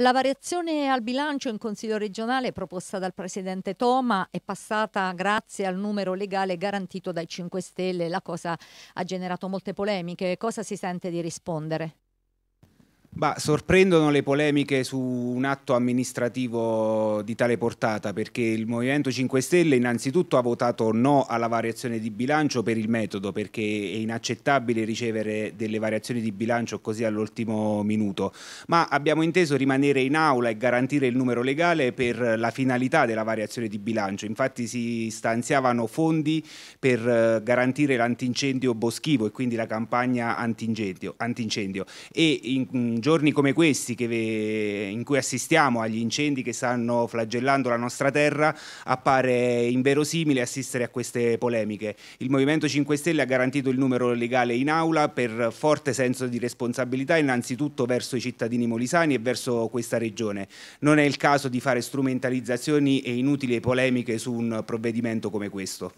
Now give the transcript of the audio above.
La variazione al bilancio in Consiglio regionale proposta dal Presidente Toma è passata grazie al numero legale garantito dai 5 Stelle. La cosa ha generato molte polemiche. Cosa si sente di rispondere? Bah, sorprendono le polemiche su un atto amministrativo di tale portata perché il Movimento 5 Stelle innanzitutto ha votato no alla variazione di bilancio per il metodo perché è inaccettabile ricevere delle variazioni di bilancio così all'ultimo minuto, ma abbiamo inteso rimanere in aula e garantire il numero legale per la finalità della variazione di bilancio, infatti si stanziavano fondi per eh, garantire l'antincendio boschivo e quindi la campagna antincendio, antincendio. E in giorni come questi ve, in cui assistiamo agli incendi che stanno flagellando la nostra terra, appare inverosimile assistere a queste polemiche. Il Movimento 5 Stelle ha garantito il numero legale in aula per forte senso di responsabilità innanzitutto verso i cittadini molisani e verso questa regione. Non è il caso di fare strumentalizzazioni e inutili polemiche su un provvedimento come questo.